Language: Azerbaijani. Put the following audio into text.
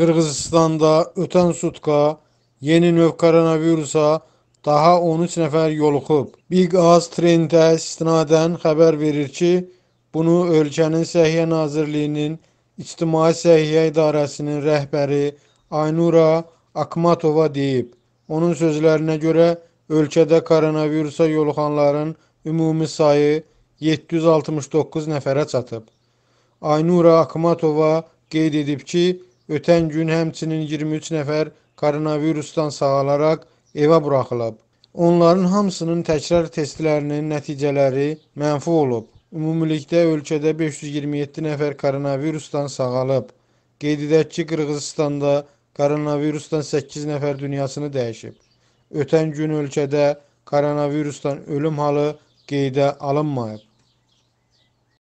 Qırğızistanda ötən sutka yeni növ koronavirusa daha 13 nəfər yoluxub. Big Az Trend-ə istinadən xəbər verir ki, bunu ölkənin Səhiyyə Nazirliyinin İctimai Səhiyyə İdarəsinin rəhbəri Aynura Akmatova deyib. Onun sözlərinə görə ölkədə koronavirusa yoluxanların ümumi sayı 769 nəfərə çatıb. Aynura Akmatova qeyd edib ki, Ötən gün həmçinin 23 nəfər koronavirusdan sağalaraq evə buraxılıb. Onların hamısının təkrar testlərinin nəticələri mənfi olub. Ümumilikdə ölkədə 527 nəfər koronavirusdan sağalıb. Qeyd edək ki, Qırğızstanda koronavirusdan 8 nəfər dünyasını dəyişib. Ötən gün ölkədə koronavirusdan ölüm halı qeydə alınmayıb.